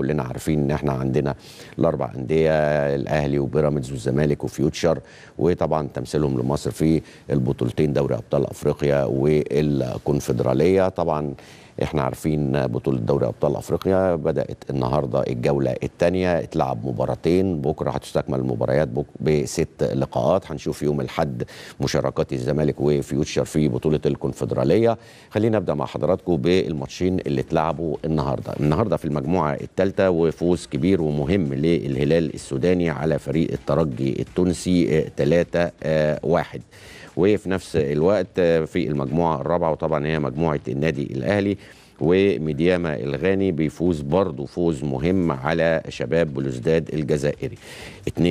كلنا عارفين ان احنا عندنا الاربع انديه الاهلي وبيراميدز والزمالك وفيوتشر وطبعا تمثيلهم لمصر في البطولتين دوري ابطال افريقيا والكونفدراليه طبعا احنا عارفين بطولة دوري أبطال أفريقيا بدأت النهاردة الجولة الثانية اتلعب مباراتين بكرة هتستكمل المباريات بك بست لقاءات هنشوف يوم الحد مشاركات الزمالك وفيوتشر في بطولة الكونفدرالية خلينا نبدأ مع حضراتكم بالماتشين اللي اتلعبوا النهاردة النهاردة في المجموعة الثالثة وفوز كبير ومهم للهلال السوداني على فريق الترجي التونسي 3 آه، واحد وفي نفس الوقت في المجموعه الرابعه وطبعا هي مجموعه النادي الاهلي ومدياما الغاني بيفوز برضه فوز مهم على شباب بلوزداد الجزائري 2-1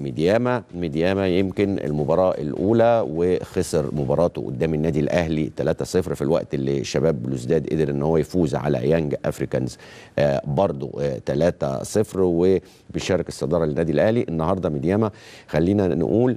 مدياما مدياما يمكن المباراة الأولى وخسر مباراته قدام النادي الأهلي 3-0 في الوقت اللي شباب بلوزداد قدر ان هو يفوز على يانج أفريكانز برضو برضه 3-0 آه، وبيشارك الصدارة للنادي الأهلي النهاردة مدياما خلينا نقول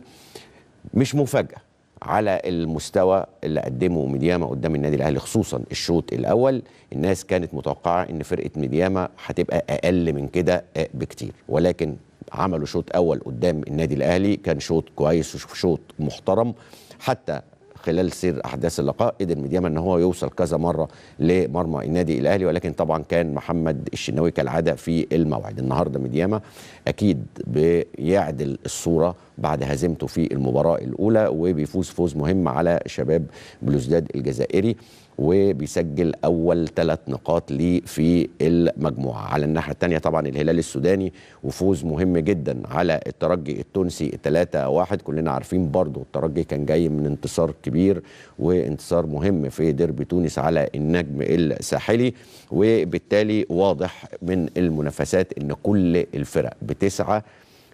مش مفاجأة على المستوى اللي قدمه ميدياما قدام النادي الاهلي خصوصا الشوط الاول الناس كانت متوقعه ان فرقه ميدياما هتبقى اقل من كده بكتير ولكن عملوا شوط اول قدام النادي الاهلي كان شوط كويس وشوط محترم حتى خلال سير احداث اللقاء قدر ميدياما ان هو يوصل كذا مره لمرمى النادي الاهلي ولكن طبعا كان محمد الشناوي كالعاده في الموعد النهارده ميدياما اكيد بيعدل الصوره بعد هزيمته في المباراة الأولى وبيفوز فوز مهم على شباب بلوزداد الجزائري وبيسجل اول ثلاث نقاط ليه في المجموعه على الناحيه الثانيه طبعا الهلال السوداني وفوز مهم جدا على الترجي التونسي 3 1 كلنا عارفين برضو الترجي كان جاي من انتصار كبير وانتصار مهم في ديربي تونس على النجم الساحلي وبالتالي واضح من المنافسات ان كل الفرق بتسعى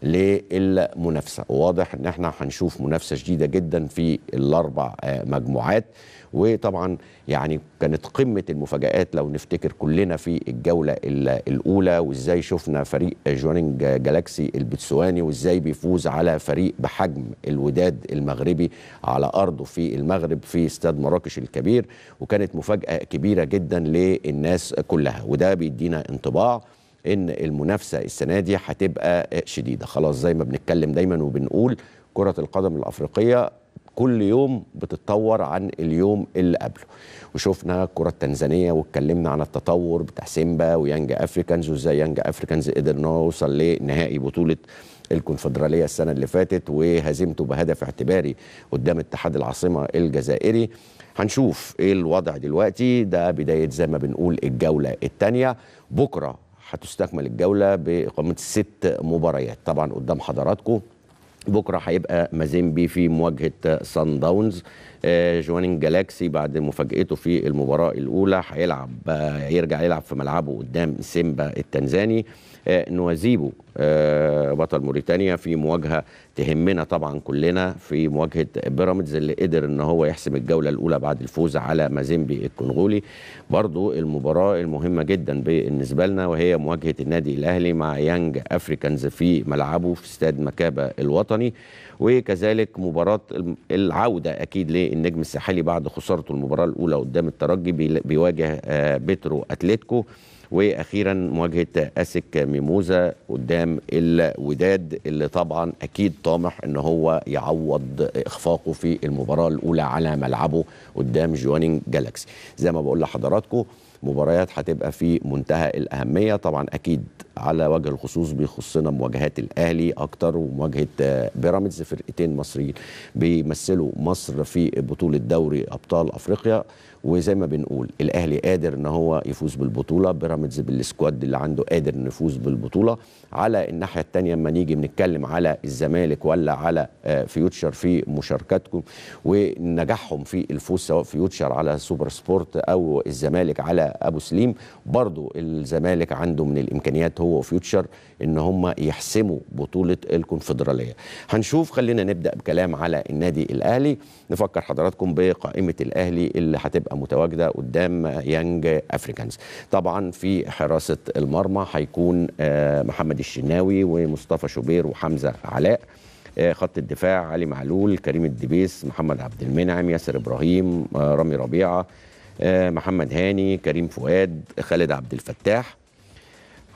للمنافسه واضح ان احنا هنشوف منافسه شديده جدا في الاربع آه، مجموعات وطبعا يعني كانت قمه المفاجات لو نفتكر كلنا في الجوله الاولى وازاي شفنا فريق جوانينج جالاكسي البتسواني وازاي بيفوز على فريق بحجم الوداد المغربي على ارضه في المغرب في استاد مراكش الكبير وكانت مفاجاه كبيره جدا للناس كلها وده بيدينا انطباع ان المنافسه السنه دي هتبقى شديده خلاص زي ما بنتكلم دايما وبنقول كره القدم الافريقيه كل يوم بتتطور عن اليوم اللي قبله وشفنا الكرة التنزانية واتكلمنا عن التطور بتاع سيمبا ويانج أفريكانز وازاي يانج أفريكانز قدرنا نوصل لنهائي بطولة الكونفدرالية السنة اللي فاتت وهزمته بهدف اعتباري قدام اتحاد العاصمة الجزائري هنشوف ايه الوضع دلوقتي ده بداية زي ما بنقول الجولة الثانية بكرة هتستكمل الجوله باقامه ست مباريات طبعا قدام حضراتكم بكره هيبقى مازيمبي في مواجهه سان داونز آه، جوانين جالاكسي بعد مفاجأته في المباراة الأولى هيلعب آه، يرجع يلعب في ملعبه قدام سيمبا التنزاني آه، نوازيبو آه، بطل موريتانيا في مواجهه تهمنا طبعا كلنا في مواجهه بيراميدز اللي قدر ان هو يحسم الجوله الاولى بعد الفوز على مازيمبي الكونغولي برضو المباراه المهمه جدا بالنسبه لنا وهي مواجهه النادي الاهلي مع يانج افريكانز في ملعبه في استاد مكابه الوطني وكذلك مباراه العوده اكيد للنجم الساحلي بعد خسارته المباراه الاولى قدام الترجي بيواجه آه، بيترو اتلتيكو واخيرا مواجهه اسك ميموزا قدام الوداد اللي طبعا اكيد طامح ان هو يعوض اخفاقه في المباراه الاولى على ملعبه قدام جوانين جالاكسي زي ما بقول لحضراتكم مباريات هتبقى في منتهى الاهميه طبعا اكيد على وجه الخصوص بيخصنا مواجهات الاهلي اكتر ومواجهه آه، بيراميدز فرقتين مصريين بيمثلوا مصر في بطوله دوري ابطال افريقيا وزي ما بنقول الاهلي قادر ان هو يفوز بالبطوله بيراميدز بالسكواد اللي عنده قادر انه يفوز بالبطوله على الناحيه الثانيه اما نيجي بنتكلم على الزمالك ولا على آه، فيوتشر في مشاركتكم ونجاحهم في الفوز سواء فيوتشر على سوبر سبورت او الزمالك على ابو سليم برضو الزمالك عنده من الامكانيات هو وفيوتشر ان هم يحسموا بطوله الكونفدراليه هنشوف خلينا نبدا بكلام على النادي الاهلي نفكر حضراتكم بقائمه الاهلي اللي هتبقى متواجده قدام يانج افريكانز طبعا في حراسه المرمى هيكون آه، محمد الشناوي ومصطفى شوبير وحمزه علاء آه، خط الدفاع علي معلول كريم الدبيس محمد عبد المنعم ياسر ابراهيم آه، رامي ربيعه آه، محمد هاني كريم فؤاد خالد عبد الفتاح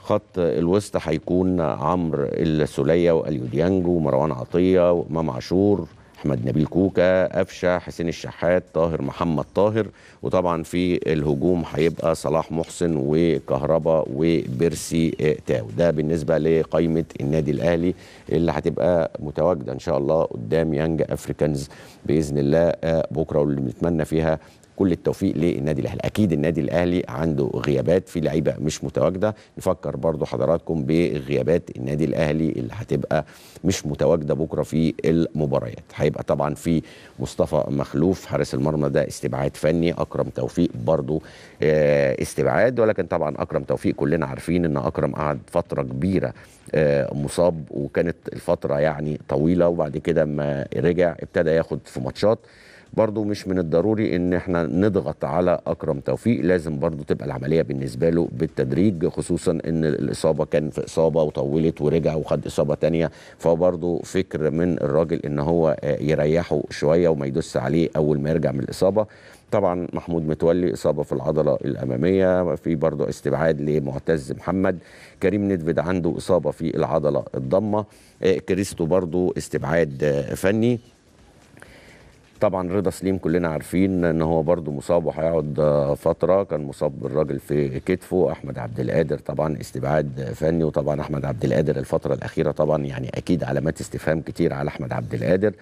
خط الوسط هيكون عمرو السوليه واليو ديانجو مروان عطيه وامام عاشور احمد نبيل كوكا قفشه حسين الشحات طاهر محمد طاهر وطبعا في الهجوم هيبقى صلاح محسن وكهربا وبيرسي تاو ده بالنسبه لقائمه النادي الاهلي اللي هتبقى متواجده ان شاء الله قدام يانج افريكانز باذن الله آه، بكره واللي بنتمنى فيها كل التوفيق للنادي الاهلي اكيد النادي الاهلي عنده غيابات في لعيبه مش متواجده نفكر برضو حضراتكم بغيابات النادي الاهلي اللي هتبقى مش متواجده بكره في المباريات هيبقى طبعا في مصطفى مخلوف حارس المرمى ده استبعاد فني اكرم توفيق برضو آه، استبعاد ولكن طبعا اكرم توفيق كلنا عارفين ان اكرم قعد فتره كبيره آه، مصاب وكانت الفتره يعني طويله وبعد كده ما رجع ابتدى ياخد في ماتشات برضو مش من الضروري ان احنا نضغط على اكرم توفيق لازم برضو تبقى العمليه بالنسبه له بالتدريج خصوصا ان الاصابه كان في اصابه وطولت ورجع وخد اصابه تانية فبرضو فكر من الراجل ان هو آه، يريحه شويه وما يدس عليه اول ما يرجع من الاصابه طبعا محمود متولي اصابه في العضله الاماميه في برضو استبعاد لمعتز محمد كريم ندفد عنده اصابه في العضله الضمه آه، كريستو برضو استبعاد آه، فني طبعا رضا سليم كلنا عارفين ان هو برضه مصاب وهيقعد آه، فتره كان مصاب بالراجل في كتفه احمد عبد القادر طبعا استبعاد فني وطبعا احمد عبد القادر الفتره الاخيره طبعا يعني اكيد علامات استفهام كتير على احمد عبد القادر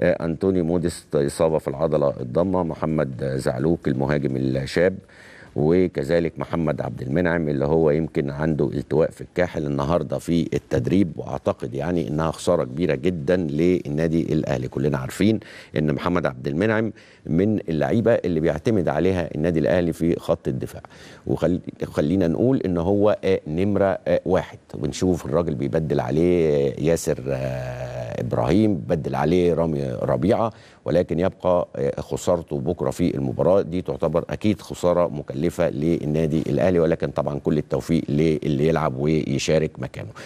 آه، انتوني موديست اصابه في العضله الضمه محمد زعلوك المهاجم الشاب وكذلك محمد عبد المنعم اللي هو يمكن عنده التواء في الكاحل النهارده في التدريب واعتقد يعني انها خساره كبيره جدا للنادي الاهلي كلنا عارفين ان محمد عبد المنعم من اللعيبه اللي بيعتمد عليها النادي الاهلي في خط الدفاع وخلينا نقول ان هو آه، نمره آه، واحد ونشوف الراجل بيبدل عليه آه، ياسر ابراهيم بدل عليه رامي ربيعه ولكن يبقى خسارته بكره في المباراه دي تعتبر اكيد خساره مكلفه للنادي الاهلي ولكن طبعا كل التوفيق للي يلعب ويشارك مكانه